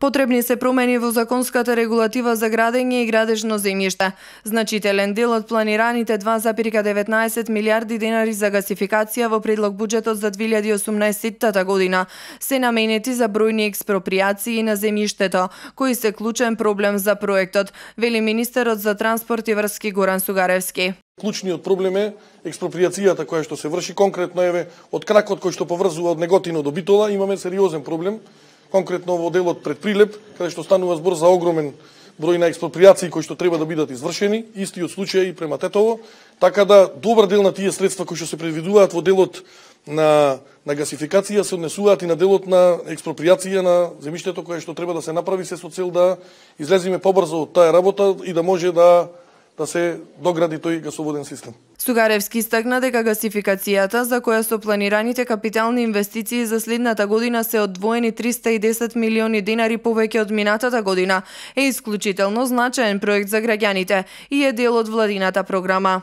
Потребни се промени во законската регулатива за градење и градежно земјиште. Значителен дел од планираните 2,19 милиарди денари за гасификација во предлог буџетот за 2018 година се наменети за бројни експроприации на земјиштето, кои се клучен проблем за проектот, вели министерот за транспорт и врски Горан Сугаревски. Клучниот проблем е експроприацијата која што се врши конкретно еве од кракот кој што поврзува од Неготино до Битола, имаме сериозен проблем конкретно во делот пред Прилеп, каде што станува збор за огромен број на експроприации кои што треба да бидат извршени, истиот случај и према Тетово, така да добар дел на тие средства кои што се предвидуваат во делот на, на гасификација се однесуваат и на делот на експроприација на земиштето кое што треба да се направи се со цел да излеземе побрзо од таа работа и да може да, да се догради тој гасоводен систем. Сугаревски истакна дека гасификацијата за која со планираните капитални инвестиции за следната година се одвоени 310 милиони динари повеќе од минатата година е исклучително значаен проект за граѓаните и е дел од владината програма.